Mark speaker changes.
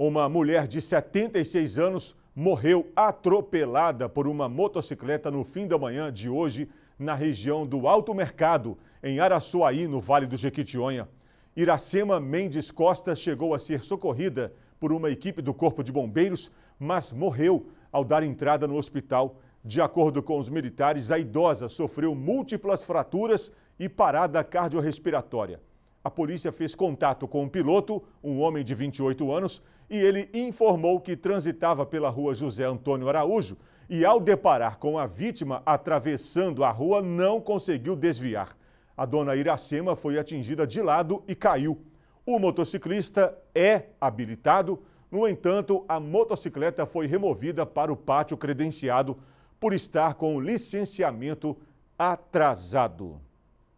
Speaker 1: Uma mulher de 76 anos morreu atropelada por uma motocicleta no fim da manhã de hoje na região do Alto Mercado, em Araçuaí, no Vale do Jequitinhonha. Iracema Mendes Costa chegou a ser socorrida por uma equipe do Corpo de Bombeiros, mas morreu ao dar entrada no hospital. De acordo com os militares, a idosa sofreu múltiplas fraturas e parada cardiorrespiratória a polícia fez contato com o um piloto, um homem de 28 anos, e ele informou que transitava pela rua José Antônio Araújo e, ao deparar com a vítima atravessando a rua, não conseguiu desviar. A dona Iracema foi atingida de lado e caiu. O motociclista é habilitado, no entanto, a motocicleta foi removida para o pátio credenciado por estar com o licenciamento atrasado.